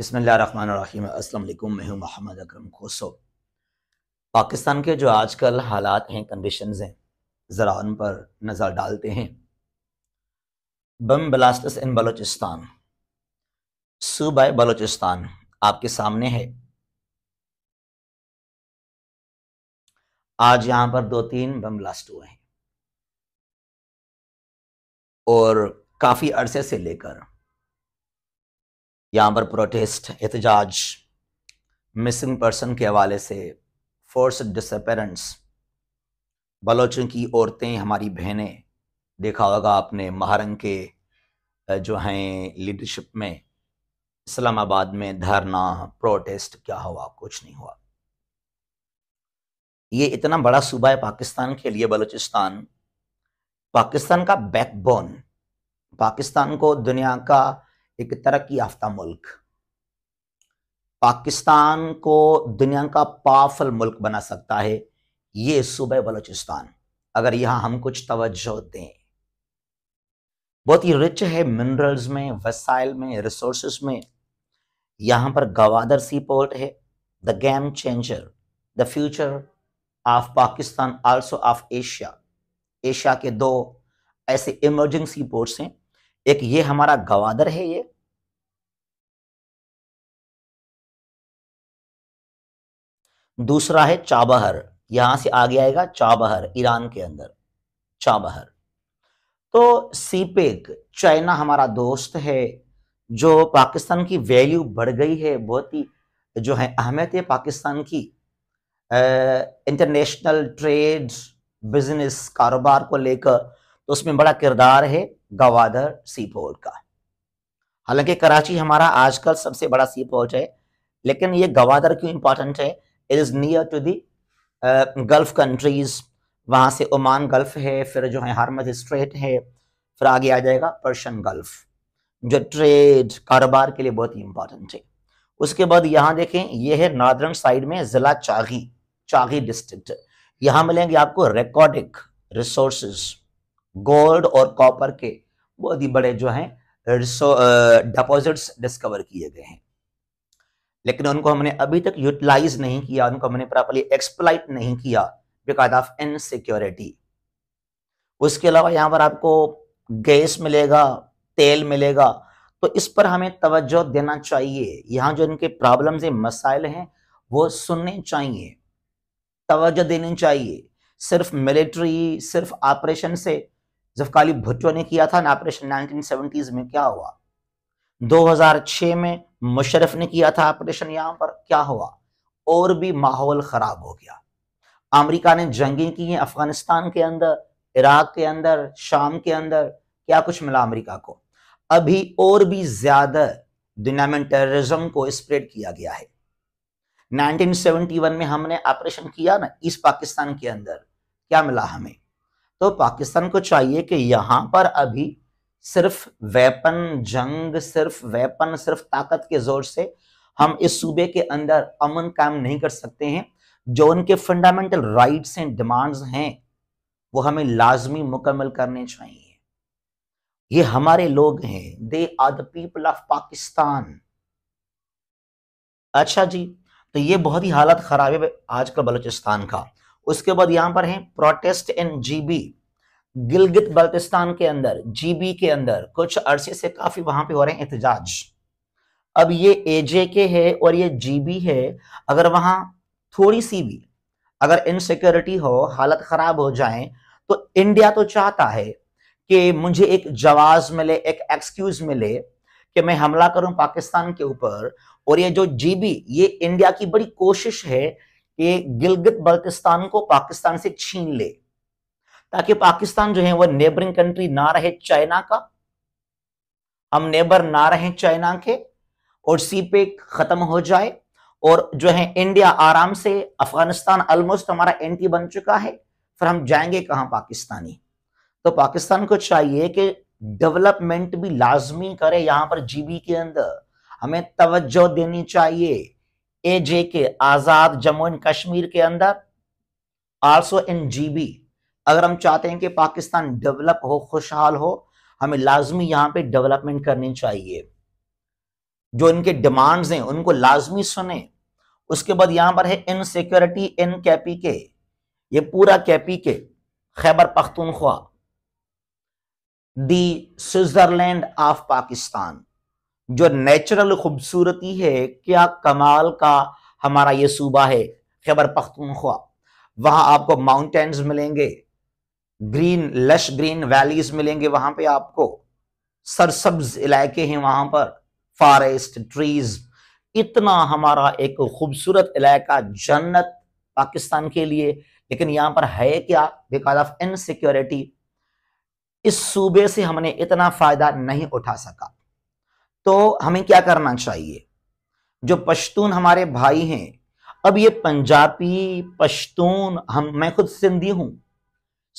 बसमीम अल्लाम मैं हूं मोहम्मद अकरम खोसो पाकिस्तान के जो आजकल हालात हैं कंडीशंस हैं ज़रा उन पर नज़र डालते हैं बम ब्लास्टस इन बलोचिस्तान सूबा बलोचिस्तान आपके सामने है आज यहाँ पर दो तीन बम ब्लास्ट हुए हैं और काफ़ी अरसे से लेकर यहाँ पर प्रोटेस्ट एहतजाज मिसिंग पर्सन के हवाले से फोर्स डिसपेरेंट्स बलोचों की औरतें हमारी बहनें देखा होगा आपने महारंग के जो हैं लीडरशिप में इस्लामाबाद में धरना प्रोटेस्ट क्या हुआ कुछ नहीं हुआ ये इतना बड़ा सूबा है पाकिस्तान के लिए बलूचिस्तान पाकिस्तान का बैकबोन पाकिस्तान को दुनिया का एक तरक्की याफ्ता मुल्क पाकिस्तान को दुनिया का पावरफुल मुल्क बना सकता है ये सूबह बलूचिस्तान अगर यहां हम कुछ तवज्जो दें बहुत ही रिच है मिनरल्स में वसाइल में रिसोर्स में यहां पर गवादर सी पोर्ट है the game changer the future of Pakistan also of Asia Asia के दो ऐसे इमर्जिंग सी पोर्ट्स हैं एक ये हमारा गवादर है ये दूसरा है चाबहर यहां से आगे आएगा चाबहर ईरान के अंदर चाबहर तो सीपेक चाइना हमारा दोस्त है जो पाकिस्तान की वैल्यू बढ़ गई है बहुत ही जो है अहमियत है पाकिस्तान की इंटरनेशनल ट्रेड बिजनेस कारोबार को लेकर तो उसमें बड़ा किरदार है गवादर सी पोर्ट का हालांकि कराची हमारा आजकल सबसे बड़ा सी पोर्ट है लेकिन ये गवादर क्यों इंपॉर्टेंट है it is near to the Gulf countries वहां से ओमान गल्फ है फिर जो है हारमज स्ट्रेट है फिर आगे आ जाएगा पर्शियन गल्फ जो ट्रेड कारोबार के लिए बहुत ही इंपॉर्टेंट है उसके बाद यहाँ देखें ये है नॉर्दर्न साइड में ज़िला चागी चागी डिस्ट्रिक्ट यहाँ मिलेंगे आपको रिकॉर्डिक रिसोर्सेज गोल्ड और कॉपर के बहुत ही बड़े जो हैं डिपॉजिट्स डिस्कवर किए गए हैं लेकिन उनको हमने अभी तक यूटिलाइज नहीं किया उनको हमने प्रॉपरली एक्सप्लाइट नहीं किया बिकॉज ऑफ इनसिक्योरिटी उसके अलावा यहाँ पर आपको गैस मिलेगा तेल मिलेगा तो इस पर हमें तवज्जो देना चाहिए यहां जो इनके प्रॉब्लम्स मसाइल हैं वो सुनने चाहिए तवज्जो देनी चाहिए सिर्फ मिलिट्री सिर्फ ऑपरेशन से जफकाली भुट्टो ने किया था ना ऑपरेशन 1970s में क्या हुआ 2006 में मुशरफ ने किया था ऑपरेशन यहां पर क्या हुआ और भी माहौल खराब हो गया अमेरिका ने जंगें की हैं अफगानिस्तान के अंदर इराक के अंदर शाम के अंदर क्या कुछ मिला अमेरिका को अभी और भी ज्यादा दुनिया में टेररिज्म को स्प्रेड किया गया है 1971 में हमने ऑपरेशन किया ना ईस्ट पाकिस्तान के अंदर क्या मिला हमें तो पाकिस्तान को चाहिए कि यहां पर अभी सिर्फ वेपन जंग सिर्फ वेपन सिर्फ ताकत के जोर से हम इस सूबे के अंदर अमन कायम नहीं कर सकते हैं जो उनके फंडामेंटल राइट्स एंड डिमांड्स हैं वो हमें लाजमी मुकम्मल करने चाहिए ये हमारे लोग हैं they are the people of Pakistan अच्छा जी तो ये बहुत ही हालत खराब है आजकल बलूचिस्तान का उसके बाद यहां पर है protest in GB Gilgit Baltistan के अंदर जीबी के अंदर कुछ अरसे से काफी वहां पे हो रहे हैं एहतजाज अब ये एजे के है और ये जीबी है अगर वहां थोड़ी सी भी अगर इनसिक्योरिटी हो हालत खराब हो जाए तो इंडिया तो चाहता है कि मुझे एक जवाब मिले एक एक्सक्यूज मिले कि मैं हमला करूं पाकिस्तान के ऊपर और ये जो जीबी ये इंडिया की बड़ी कोशिश है कि गिलगित बल्तिस्तान को पाकिस्तान से छीन ले ताकि पाकिस्तान जो है वह नेबरिंग कंट्री ना रहे चाइना का हम नेबर ना रहे चाइना के और सीपेक खत्म हो जाए और जो है इंडिया आराम से अफगानिस्तान ऑलमोस्ट हमारा एंटी बन चुका है फिर हम जाएंगे कहां पाकिस्तानी तो पाकिस्तान को चाहिए कि डेवलपमेंट भी लाजमी करे यहां पर जीबी के अंदर हमें तवज्जो देनी चाहिए एजे के आजाद जम्मू एंड कश्मीर के अंदर आल्सो इन जीबी अगर हम चाहते हैं कि पाकिस्तान डेवलप हो खुशहाल हो हमें लाजमी यहां पे डेवलपमेंट करनी चाहिए जो इनके डिमांड्स हैं उनको लाजमी सुने उसके बाद यहां पर है इनसिक्योरिटी इन कैपी के ये पूरा कैपी के Khyber Pakhtunkhwa the Switzerland of Pakistan जो नेचुरल खूबसूरती है क्या कमाल का हमारा ये सूबा है खैबर पख्तूनख्वा वहां आपको माउंटेन्स मिलेंगे ग्रीन लश ग्रीन वैलीज मिलेंगे वहां पे आपको सरसब्ज इलाके हैं वहां पर फॉरेस्ट ट्रीज इतना हमारा एक खूबसूरत इलाका जन्नत पाकिस्तान के लिए लेकिन यहाँ पर है क्या बिकॉज ऑफ इनसिक्योरिटी इस सूबे से हमने इतना फायदा नहीं उठा सका तो हमें क्या करना चाहिए जो पश्तून हमारे भाई हैं अब ये पंजाबी पश्तून हम मैं खुद सिंधी हूं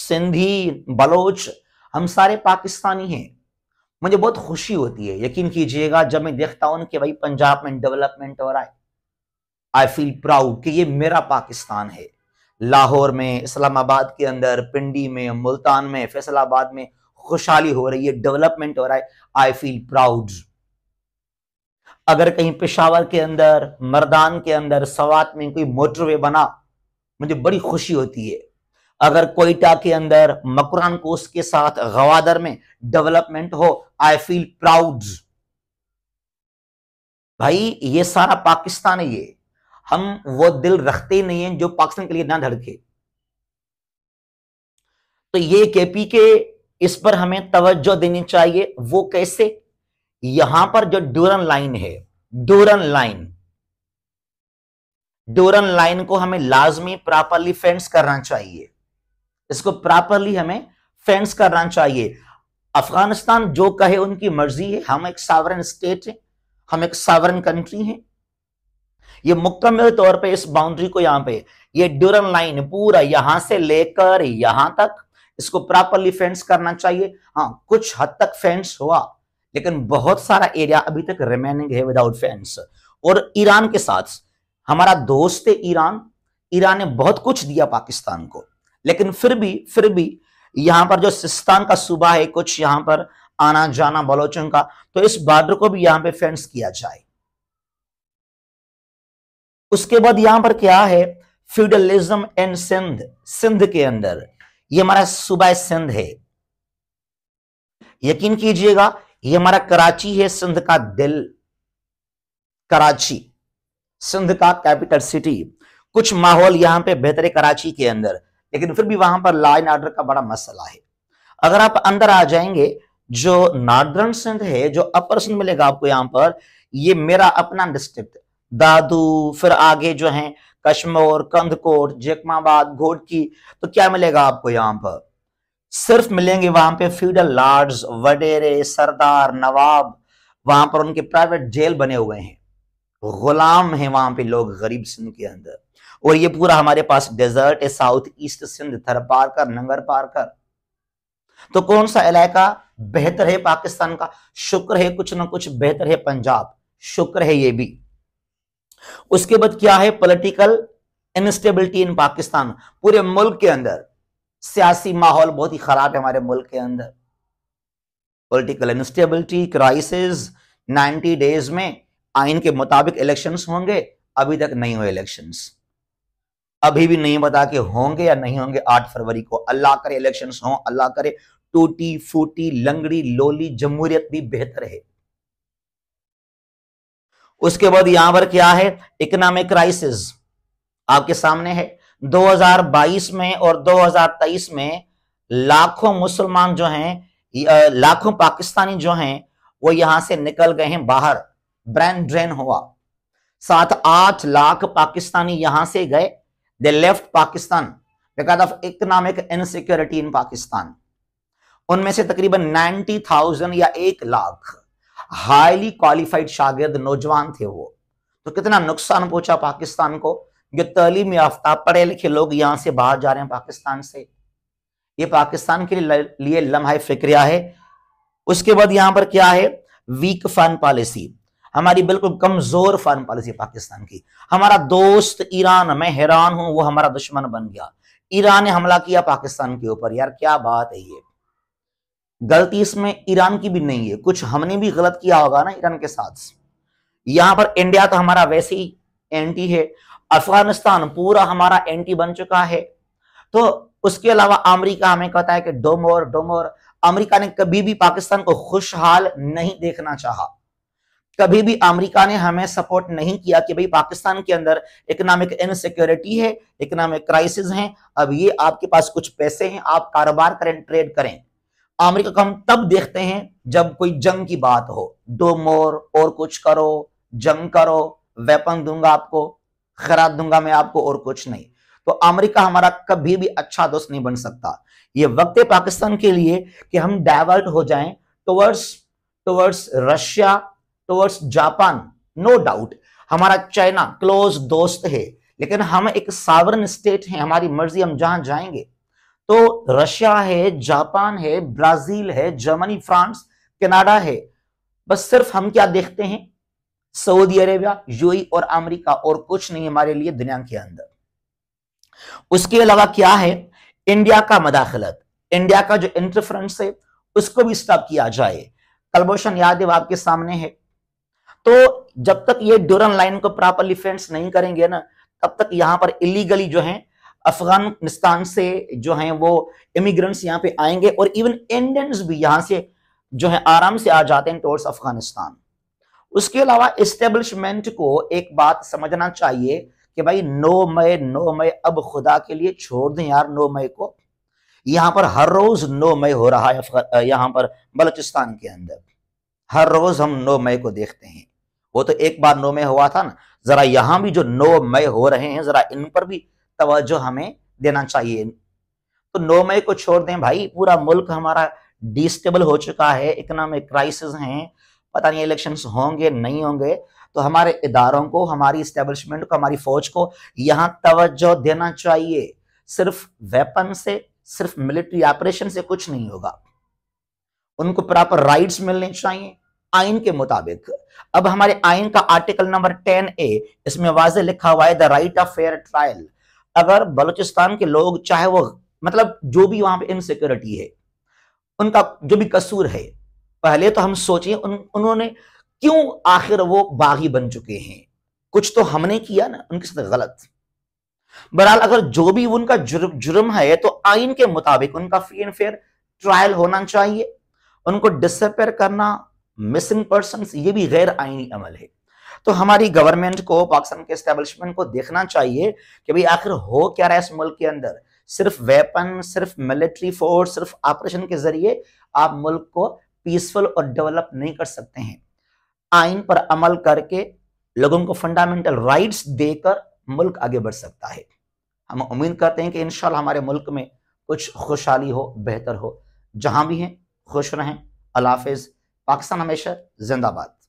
सिंधी बलोच हम सारे पाकिस्तानी हैं मुझे बहुत खुशी होती है यकीन कीजिएगा जब मैं देखता हूं कि भाई पंजाब में डेवलपमेंट हो रहा है आई फील प्राउड कि ये मेरा पाकिस्तान है लाहौर में इस्लामाबाद के अंदर पिंडी में मुल्तान में फैसलाबाद में खुशहाली हो रही है डेवलपमेंट हो रहा है आई फील प्राउड अगर कहीं पेशावर के अंदर मरदान के अंदर सवात में कोई मोटरवे बना मुझे बड़ी खुशी होती है अगर कोयटा के अंदर मकुरान कोस के साथ गवादर में डेवलपमेंट हो आई फील प्राउड भाई ये सारा पाकिस्तान है ये हम वो दिल रखते ही नहीं है जो पाकिस्तान के लिए ना धड़के तो ये केपी के इस पर हमें तवज्जो देनी चाहिए वो कैसे यहां पर जो ड्यूरन लाइन है ड्यूरन लाइन ड्यूरन लाइन को हमें लाजमी प्रॉपरली फेंस करना चाहिए इसको प्रॉपरली हमें फेंस करना चाहिए अफगानिस्तान जो कहे उनकी मर्जी है हम एक सावरन स्टेट है हम एक सावरन कंट्री है ये मुकम्मल तौर पे इस बाउंड्री को यहां पे ये ड्यूरन लाइन पूरा यहां से लेकर यहां तक इसको प्रॉपरली फेंस करना चाहिए हाँ कुछ हद तक फेंस हुआ लेकिन बहुत सारा एरिया अभी तक रिमेनिंग है विदाउट फैंस और ईरान के साथ हमारा दोस्त है ईरान ईरान ने बहुत कुछ दिया पाकिस्तान को लेकिन फिर भी फिर भी यहां पर जो सिस्तान का सूबा है कुछ यहां पर आना जाना बलोचन का तो इस बॉर्डर को भी यहां पे फेंस किया जाए उसके बाद यहां पर क्या है फ्यूडलिज्म एंड सिंध सिंध के अंदर ये हमारा सूबा सिंध है यकीन कीजिएगा ये हमारा कराची है सिंध का दिल कराची सिंध का कैपिटल सिटी कुछ माहौल यहां पे बेहतर है कराची के अंदर लेकिन फिर भी वहां पर लॉ एंड ऑर्डर का बड़ा मसला है अगर आप अंदर आ जाएंगे जो नॉर्दर्न सिंध है जो अपर सिंध मिलेगा आपको यहां पर ये मेरा अपना डिस्ट्रिक्ट दादू फिर आगे जो है कश्मोर कंदकोट जेकमाबाद घोटकी तो क्या मिलेगा आपको यहां पर सिर्फ मिलेंगे वहां पे फ्यूडल लॉर्ड्स वडेरे सरदार नवाब वहां पर उनके प्राइवेट जेल बने हुए हैं गुलाम है वहां पे लोग गरीब सिंध के अंदर और ये पूरा हमारे पास डेजर्ट है south east Sindh Tharparkar नंगर कर तो कौन सा इलाका बेहतर है पाकिस्तान का शुक्र है कुछ ना कुछ बेहतर है पंजाब शुक्र है ये भी उसके बाद क्या है पॉलिटिकल इनस्टेबिलिटी इन पाकिस्तान पूरे मुल्क के अंदर सियासी माहौल बहुत ही ख़राब है हमारे मुल्क के अंदर पॉलिटिकल इंस्टेबिलिटी क्राइसिस 90 डेज में आइन के मुताबिक इलेक्शंस होंगे अभी तक नहीं हुए इलेक्शंस अभी भी नहीं पता कि होंगे या नहीं होंगे 8 फरवरी को अल्लाह करे इलेक्शंस हों अल्लाह करे टूटी फूटी लंगड़ी लोली जमहूरियत भी बेहतर है उसके बाद यहां पर क्या है इकोनॉमिक क्राइसिस आपके सामने है 2022 में और 2023 में लाखों मुसलमान जो हैं लाखों पाकिस्तानी जो हैं वो यहां से निकल गए हैं बाहर ब्रेन ड्रेन हुआ साथ आठ लाख पाकिस्तानी यहां से गए they left Pakistan because of economic insecurity in Pakistan उनमें से तकरीबन 90,000 थाउजेंड या एक लाख हाईली क्वालिफाइड शागिर्द नौजवान थे वो तो कितना नुकसान पहुंचा पाकिस्तान को जो तलीम याफ्ता पढ़े लिखे लोग यहाँ से बाहर जा रहे हैं पाकिस्तान से ये पाकिस्तान के लिए लम्हा फिक्रिया है उसके बाद यहाँ पर क्या है वीक फन पॉलिसी हमारी बिल्कुल कमजोर फॉरन पॉलिसी पाकिस्तान की हमारा दोस्त ईरान मैं हैरान हूं वो हमारा दुश्मन बन गया ईरान ने हमला किया पाकिस्तान के ऊपर यार क्या बात है ये गलती इसमें ईरान की भी नहीं है कुछ हमने भी गलत किया होगा ना ईरान के साथ यहां पर इंडिया तो हमारा वैसे ही एंटी है अफगानिस्तान पूरा हमारा एंटी बन चुका है तो उसके अलावा अमेरिका हमें कहता है कि डोमोर डोमोर अमेरिका ने कभी भी पाकिस्तान को खुशहाल नहीं देखना चाहा कभी भी अमेरिका ने हमें सपोर्ट नहीं किया कि भाई पाकिस्तान के अंदर इकोनॉमिक इनसिक्योरिटी है इकोनॉमिक क्राइसिस हैं अब ये आपके पास कुछ पैसे हैं आप कारोबार करें ट्रेड करें अमेरिका को हम तब देखते हैं जब कोई जंग की बात हो डोमोर मोर और कुछ करो जंग करो वेपन दूंगा आपको खराब दूंगा मैं आपको और कुछ नहीं तो अमेरिका हमारा कभी भी अच्छा दोस्त नहीं बन सकता ये वक्त है पाकिस्तान के लिए कि हम डाइवर्ट हो जाएं towards towards Russia towards Japan no doubt हमारा चाइना क्लोज दोस्त है लेकिन हम एक सावरन स्टेट हैं हमारी मर्जी हम जहां जाएंगे तो रशिया है जापान है ब्राजील है जर्मनी फ्रांस कनाडा है बस सिर्फ हम क्या देखते हैं सऊदी अरेबिया यूई और अमेरिका और कुछ नहीं हमारे लिए दुनिया के अंदर उसके अलावा क्या है इंडिया का मदाखलत इंडिया का जो इंटरफ्रेंस है उसको भी स्टॉप किया जाए कलभूषण यादव आपके सामने है तो जब तक ये ड्यूरन लाइन को प्रॉपरली फेंस नहीं करेंगे ना तब तक यहां पर इलीगली जो है अफगानिस्तान से जो है वो इमिग्रेंट्स यहां पे आएंगे और इवन इंडियंस भी यहां से जो है आराम से आ जाते हैं टूवर्ड्स अफगानिस्तान उसके अलावा इस्टेब्लिशमेंट को एक बात समझना चाहिए कि भाई नौ मई नौ मई अब खुदा के लिए छोड़ दें यार नौ मई को यहाँ पर हर रोज नौ मई हो रहा है यहाँ पर बलूचिस्तान के अंदर हर रोज हम नौ मई को देखते हैं वो तो एक बार नौ मई हुआ था ना जरा यहां भी जो नौ मई हो रहे हैं जरा इन पर भी तवज्जो हमें देना चाहिए तो नौ मई को छोड़ दें भाई पूरा मुल्क हमारा डिस्टेबल हो चुका है इकोनॉमिक क्राइसिस हैं पता नहीं इलेक्शन होंगे नहीं होंगे तो हमारे इदारों को हमारी इस्टेब्लिशमेंट को हमारी फौज को यहाँ तवज्जो देना चाहिए सिर्फ वेपन से सिर्फ मिलिट्री ऑपरेशन से कुछ नहीं होगा उनको प्रॉपर राइट्स मिलने चाहिए आइन के मुताबिक अब हमारे आइन का आर्टिकल नंबर टेन ए इसमें वाज लिखा हुआ है the right of fair trial अगर बलूचिस्तान के लोग चाहे वो मतलब जो भी वहां पे इनसिक्योरिटी है उनका जो भी कसूर है पहले तो हम सोचें उन, उन्होंने क्यों आखिर वो बागी बन चुके हैं कुछ तो हमने किया ना उनके साथ गलत बहरहाल अगर जो भी उनका जुर्म जुर्म है तो आइन के मुताबिक उनका फ्री एंड फेयर ट्रायल होना चाहिए उनको डिसअपेयर करना मिसिंग पर्सन ये भी गैर आइनी अमल है तो हमारी गवर्नमेंट को पाकिस्तान के एस्टेब्लिशमेंट को देखना चाहिए कि भाई आखिर हो क्या रहा है इस मुल्क के अंदर सिर्फ वेपन सिर्फ मिलिट्री फोर्स सिर्फ ऑपरेशन के जरिए आप मुल्क को पीसफुल और डेवलप नहीं कर सकते हैं आइन पर अमल करके लोगों को फंडामेंटल राइट्स देकर मुल्क आगे बढ़ सकता है हम उम्मीद करते हैं कि इन हमारे मुल्क में कुछ खुशहाली हो बेहतर हो जहां भी हैं खुश रहें अलाफिज पाकिस्तान हमेशा जिंदाबाद